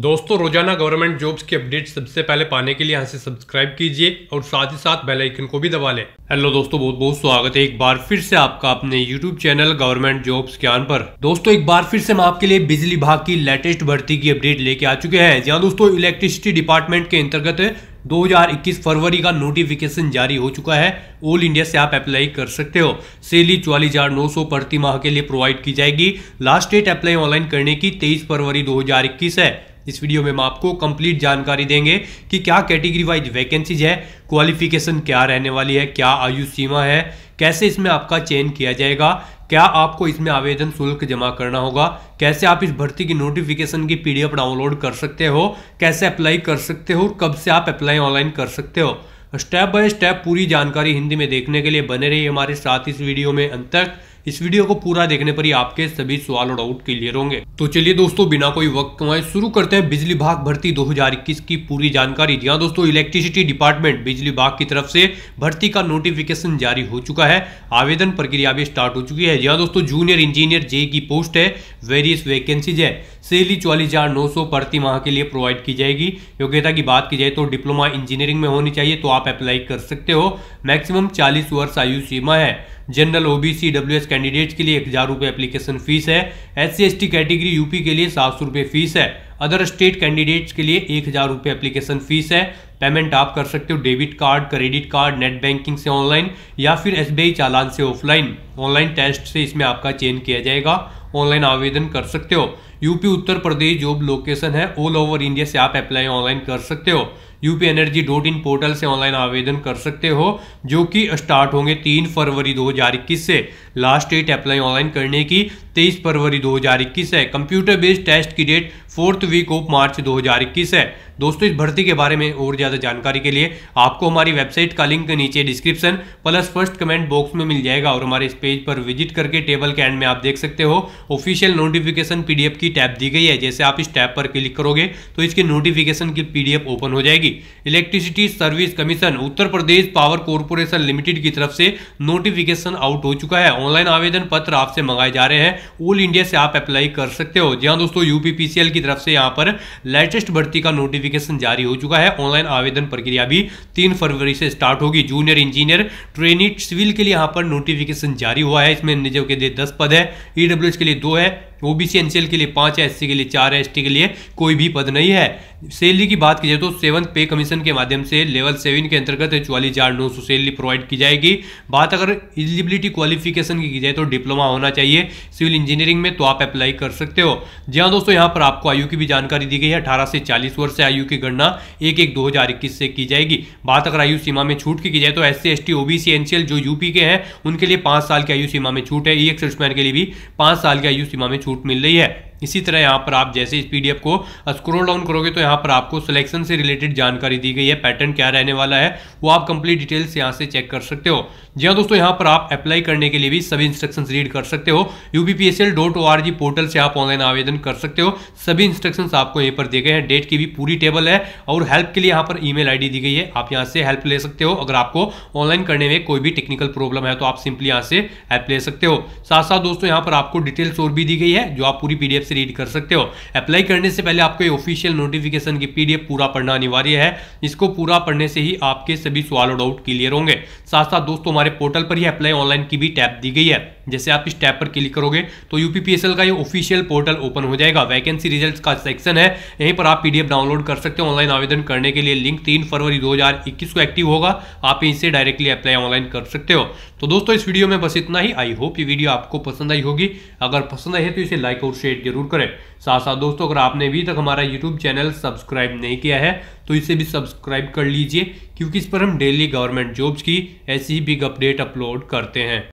दोस्तों रोजाना government jobs की अपडेट सबसे पहले पाने के लिए यहाँ से सब्सक्राइब कीजिए और साथ ही साथ बेल आइकन को भी दबा लें हेलो दोस्तों बहुत बहुत स्वागत है एक बार फिर से आपका अपने यूट्यूब चैनल गवर्नमेंट जॉब्स ज्ञान पर दोस्तों एक बार फिर से हम आपके लिए बिजली विभाग की लेटेस्ट भर्ती की अपडेट लेके आ चुके हैं जहाँ दोस्तों इलेक्ट्रिसिटी डिपार्टमेंट के अंतर्गत दो फरवरी का नोटिफिकेशन जारी हो चुका है ऑल इंडिया से आप अप्लाई कर सकते हो सैली चौवालीस हजार नौ सौ प्रति माह के लिए प्रोवाइड की जाएगी लास्ट डेट अप्लाई ऑनलाइन करने की तेईस फरवरी दो है इस वीडियो में हम आपको कंप्लीट जानकारी देंगे कि क्या कैटेगरी वाइज वैकेंसीज है क्वालिफिकेशन क्या रहने वाली है क्या आयु सीमा है कैसे इसमें आपका चयन किया जाएगा क्या आपको इसमें आवेदन शुल्क जमा करना होगा कैसे आप इस भर्ती की नोटिफिकेशन की पीडीएफ डाउनलोड कर सकते हो कैसे अप्लाई कर सकते हो कब से आप अप्लाई ऑनलाइन कर सकते हो स्टेप बाय स्टेप पूरी जानकारी हिंदी में देखने के लिए बने रहिए हमारे साथ इस वीडियो में अंत तक इस वीडियो को पूरा देखने पर ही आपके सभी सवाल और डाउट क्लियर होंगे तो चलिए दोस्तों बिना कोई वक्त कमाए शुरू करते हैं बिजली विभाग भर्ती 2021 की पूरी जानकारी जी हाँ दोस्तों इलेक्ट्रिसिटी डिपार्टमेंट बिजली विभाग की तरफ से भर्ती का नोटिफिकेशन जारी हो चुका है आवेदन प्रक्रिया भी स्टार्ट हो चुकी है जी हाँ दोस्तों जूनियर इंजीनियर जे की पोस्ट है वेरियस वैकेंसीज है सैली चौलीस हजार नौ सौ प्रति माह के लिए प्रोवाइड की जाएगी योग्यता की बात की जाए तो डिप्लोमा इंजीनियरिंग में होनी चाहिए तो आप अप्लाई कर सकते हो मैक्सिमम चालीस वर्ष आयु सीमा है जनरल ओबीसी डब्ल्यू कैंडिडेट के लिए एक हज़ार रुपये एप्लीकेशन फीस है एस सी कैटेगरी यूपी के लिए सात सौ रुपये फीस है अदर स्टेट कैंडिडेट्स के लिए एक हज़ार रुपये एप्लीकेशन फीस है पेमेंट आप कर सकते हो debit card credit card net banking से ऑनलाइन या फिर एस चालान से ऑफलाइन ऑनलाइन टेस्ट से इसमें आपका चेंज किया जाएगा ऑनलाइन आवेदन कर सकते हो UP Uttar Pradesh job location है ऑल ओवर इंडिया से आप अप्लाई ऑनलाइन कर सकते हो UP energy dot in portal से ऑनलाइन आवेदन कर सकते हो जो कि स्टार्ट होंगे तीन फरवरी इक्कीस से लास्ट डेट अप्लाई ऑनलाइन करने की तेईस फरवरी इक्कीस है कंप्यूटर बेस्ड टेस्ट की date fourth week of March इक्कीस है दोस्तों इस भर्ती के बारे में और ज़्यादा ज़्यादा जानकारी के लिए आपको हमारी वेबसाइट का लिंक नीचे description plus first comment box में मिल जाएगा और हमारे इस पेज पर विजिट करके टेबल के एंड में आप देख सकते हो ऑफिशियल नोटिफिकेशन पी की टैब दी गई है जैसे आप इस टैब पर क्लिक करोगे तो इसकी नोटिफिकेशन की पी ओपन हो जाएगी electricity service commission Uttar Pradesh power corporation limited की तरफ से नोटिफिकेशन आउट हो चुका है ऑनलाइन आवेदन पत्र आपसे मंगाए जा रहे हैं ऑल इंडिया से आप अप्लाई कर सकते हो जी हाँ दोस्तों यूपीपीसीएल की तरफ से यहाँ पर लेटेस्ट भर्ती का नोटिफिकेशन जारी हो चुका है ऑनलाइन आवेदन प्रक्रिया भी तीन फरवरी से स्टार्ट होगी जूनियर इंजीनियर ट्रेनिट सिविल के लिए यहाँ पर नोटिफिकेशन जारी हुआ है इसमें निजो के लिए दस पद है ईडब्ल्यू e के लिए दो है ओबीसी एनसीएल एन के लिए पाँच है एस सी के लिए चार है एस टी के लिए कोई भी पद नहीं है सैलरी की बात की जाए तो सेवन पे कमीशन के माध्यम से लेवल सेवन के अंतर्गत चौवालीस हजार नौ सौ सैलरी प्रोवाइड की जाएगी बात अगर एलिजिबिलिटी क्वालिफिकेशन की जाए तो डिप्लोमा होना चाहिए सिविल इंजीनियरिंग में तो आप अप्लाई कर सकते हो जी हाँ दोस्तों यहाँ पर आपको आयु की भी जानकारी दी गई है अठारह से चालीस वर्ष से आयु की गणना एक एक दो हजार इक्कीस से की जाएगी बात अगर आयु सीमा में छूट की, जाए तो S C S T OBC NCL जो यूपी के हैं उनके लिए पाँच साल की आयु सीमा में छूट है ई e एक्स के लिए भी पाँच साल की आयु सीमा में छूट छूट मिल रही है इसी तरह यहाँ पर आप जैसे इस पीडीएफ को स्क्रोल डाउन करोगे तो यहाँ पर आपको सिलेक्शन से रिलेटेड जानकारी दी गई है पैटर्न क्या रहने वाला है वो आप कंप्लीट डिटेल्स यहाँ से चेक कर सकते हो जी हाँ दोस्तों यहाँ पर आप अप्लाई करने के लिए भी सभी इंस्ट्रक्शंस रीड कर सकते हो यूपीपीएसएल पोर्टल से आप ऑनलाइन आवेदन कर सकते हो सभी इंस्ट्रक्शन आपको यहीं पर दिए गए हैं डेट की भी पूरी टेबल है और हेल्प के लिए यहाँ पर ई मेल दी गई है आप यहाँ से हेल्प ले सकते हो अगर आपको ऑनलाइन करने में कोई भी टेक्निकल प्रॉब्लम है तो आप सिंपली यहाँ से हेल्प ले सकते हो साथ साथ दोस्तों यहाँ पर आपको डिटेल्स और भी दी गई है जो आप पूरी पीडीएफ से रीड कर सकते हो अप्लाई करने से पहले आपको ये ऑफिशियल नोटिफिकेशन की पीडीएफ पूरा पढ़ना अनिवार्य है इसको पूरा पढ़ने से ही आपके सभी सवाल और डाउट क्लियर होंगे साथ साथ दोस्तों हमारे पोर्टल पर ही अप्लाई ऑनलाइन की भी टैप दी गई है जैसे आप इस टैप पर क्लिक करोगे तो यूपीपीएसएल का ये ऑफिशियल पोर्टल ओपन हो जाएगा वैकेंसी रिजल्ट का सेक्शन है यहीं पर आप पीडीएफ डाउनलोड कर सकते हो ऑनलाइन आवेदन करने के लिए लिंक तीन फरवरी 2021 को एक्टिव होगा आप इसे डायरेक्टली अप्लाई ऑनलाइन कर सकते हो तो दोस्तों इस वीडियो में बस इतना ही आई होप ये वीडियो आपको पसंद आई होगी अगर पसंद आई है तो इसे लाइक और शेयर जरूर जरूर करें साथ साथ दोस्तों अगर आपने अभी तक हमारा यूट्यूब चैनल सब्सक्राइब नहीं किया है तो इसे भी सब्सक्राइब कर लीजिए क्योंकि इस पर हम डेली गवर्नमेंट जॉब्स की ऐसी ही बिग अपडेट अपलोड करते हैं